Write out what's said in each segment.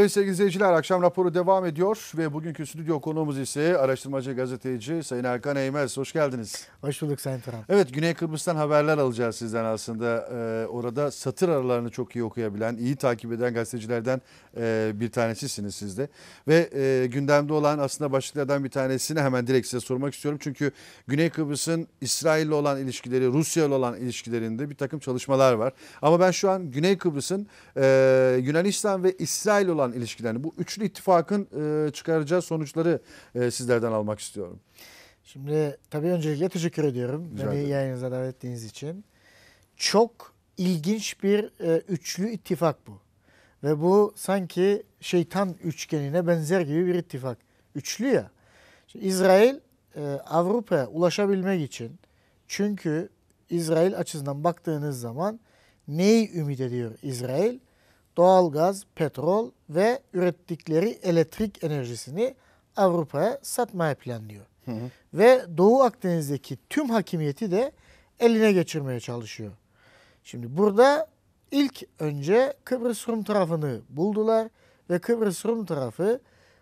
Evet sevgili izleyiciler akşam raporu devam ediyor ve bugünkü stüdyo konuğumuz ise araştırmacı gazeteci Sayın Erkan Eymez Hoş geldiniz. Hoş bulduk Sayın Turan. Evet Güney Kıbrıs'tan haberler alacağız sizden aslında. Ee, orada satır aralarını çok iyi okuyabilen, iyi takip eden gazetecilerden e, bir tanesisiniz siz de. Ve e, gündemde olan aslında başlıklardan bir tanesini hemen direkt size sormak istiyorum. Çünkü Güney Kıbrıs'ın İsrail'le olan ilişkileri, Rusya'yla olan ilişkilerinde bir takım çalışmalar var. Ama ben şu an Güney Kıbrıs'ın e, Yunanistan ve İsrail olan olan ilişkilerini bu üçlü ittifakın e, çıkaracağı sonuçları e, sizlerden almak istiyorum. Şimdi tabii öncelikle teşekkür ediyorum beni yayınıza davet ettiğiniz için. Çok ilginç bir e, üçlü ittifak bu. Ve bu sanki şeytan üçgenine benzer gibi bir ittifak. Üçlü ya. Şimdi İsrail e, Avrupa'ya ulaşabilmek için çünkü İsrail açısından baktığınız zaman neyi ümit ediyor İsrail? doğalgaz, petrol ve ürettikleri elektrik enerjisini Avrupa'ya satmaya planlıyor. Hı hı. Ve Doğu Akdeniz'deki tüm hakimiyeti de eline geçirmeye çalışıyor. Şimdi burada ilk önce Kıbrıs Rum tarafını buldular ve Kıbrıs Rum tarafı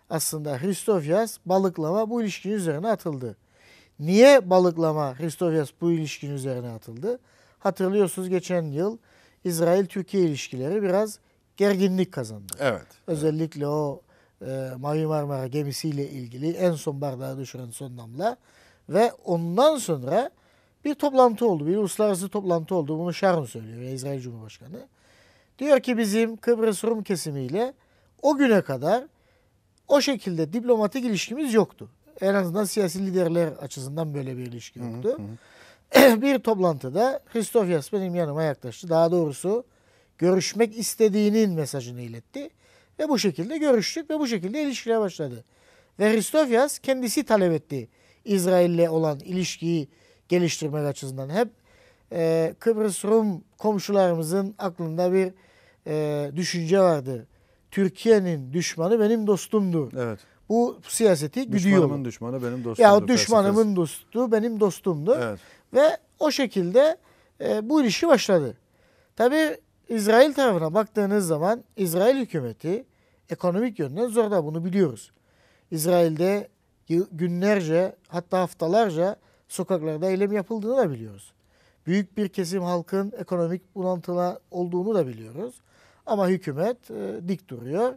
aslında Hristofyas balıklama bu ilişkinin üzerine atıldı. Niye balıklama Hristofyas bu ilişkinin üzerine atıldı? Hatırlıyorsunuz geçen yıl İsrail-Türkiye ilişkileri biraz gerginlik kazandı. Evet. Özellikle evet. o e, Mavi Marmara gemisiyle ilgili en son bardağı düşüren son damla ve ondan sonra bir toplantı oldu. Bir uluslararası toplantı oldu. Bunu Sharon söylüyor İsrail Cumhurbaşkanı. Diyor ki bizim Kıbrıs Rum kesimiyle o güne kadar o şekilde diplomatik ilişkimiz yoktu. En azından siyasi liderler açısından böyle bir ilişki yoktu. Hı hı. bir toplantıda Christofias benim yanıma yaklaştı. Daha doğrusu görüşmek istediğinin mesajını iletti. Ve bu şekilde görüştük ve bu şekilde ilişkiler başladı. Ve Hristofyas kendisi talep etti İsrail'le olan ilişkiyi geliştirmek açısından. Hep e, Kıbrıs Rum komşularımızın aklında bir e, düşünce vardı. Türkiye'nin düşmanı benim dostumdu. Evet. Bu siyaseti güdüyor. Düşmanımın düşmanı benim dostumdu. Ya düşmanımın dostu benim dostumdu. Evet. Ve o şekilde e, bu ilişki başladı. Tabii İsrail tarafına baktığınız zaman İsrail hükümeti ekonomik yönden zorda bunu biliyoruz. İsrail'de günlerce hatta haftalarca sokaklarda eylem yapıldığını da biliyoruz. Büyük bir kesim halkın ekonomik bunaltına olduğunu da biliyoruz. Ama hükümet e, dik duruyor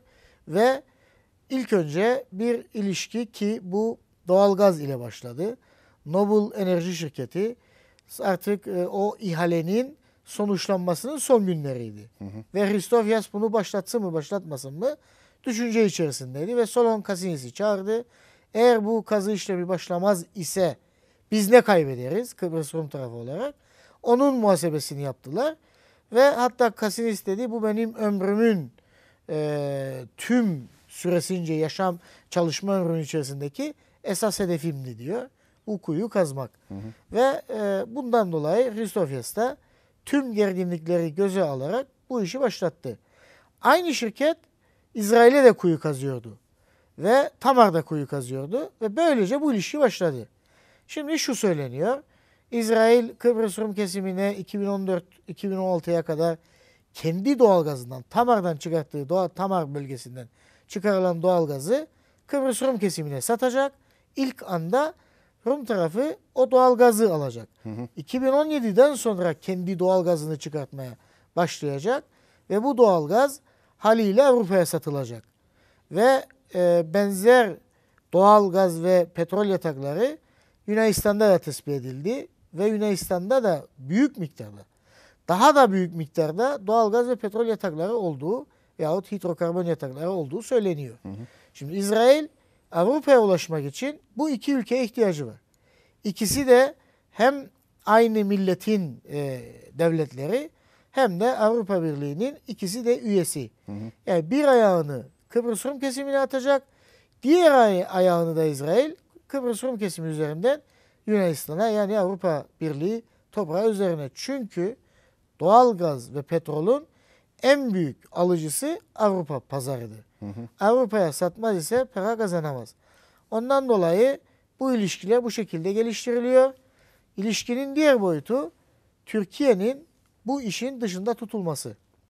ve ilk önce bir ilişki ki bu doğalgaz ile başladı. Noble Enerji Şirketi artık e, o ihalenin sonuçlanmasının son günleriydi. Hı hı. Ve Hristofias bunu başlatsın mı başlatmasın mı düşünce içerisindeydi ve Solon Kasinis'i çağırdı. Eğer bu kazı işlemi başlamaz ise biz ne kaybederiz Kıbrıs Rum tarafı olarak? Onun muhasebesini yaptılar ve hatta Kasinis dedi bu benim ömrümün e, tüm süresince yaşam çalışma ömrünün içerisindeki esas hedefimdi diyor. Bu kuyu kazmak. Hı hı. Ve e, bundan dolayı Hristofias da tüm gerginlikleri göze alarak bu işi başlattı. Aynı şirket İsrail'e de kuyu kazıyordu ve Tamar'da kuyu kazıyordu ve böylece bu ilişki başladı. Şimdi şu söyleniyor. İsrail Kıbrıs Rum kesimine 2014-2016'ya kadar kendi doğalgazından Tamar'dan çıkarttığı doğa Tamar bölgesinden çıkarılan doğalgazı Kıbrıs Rum kesimine satacak. İlk anda Rum tarafı o doğalgazı alacak. Hı hı. 2017'den sonra kendi doğalgazını çıkartmaya başlayacak ve bu doğalgaz haliyle Avrupa'ya satılacak. Ve e, benzer doğalgaz ve petrol yatakları Yunanistan'da da tespit edildi ve Yunanistan'da da büyük miktarda daha da büyük miktarda doğalgaz ve petrol yatakları olduğu yahut hidrokarbon yatakları olduğu söyleniyor. Hı hı. Şimdi İsrail Avrupa'ya ulaşmak için bu iki ülkeye ihtiyacı var. İkisi de hem aynı milletin e, devletleri hem de Avrupa Birliği'nin ikisi de üyesi. Hı hı. Yani bir ayağını Kıbrıs Rum kesimine atacak, diğer ay ayağını da İsrail Kıbrıs Rum kesimi üzerinden Yunanistan'a yani Avrupa Birliği toprağı üzerine. Çünkü doğal gaz ve petrolün en büyük alıcısı Avrupa pazarıdır. Avrupa'ya satmaz ise para kazanamaz. Ondan dolayı bu ilişkiler bu şekilde geliştiriliyor. İlişkinin diğer boyutu Türkiye'nin bu işin dışında tutulması.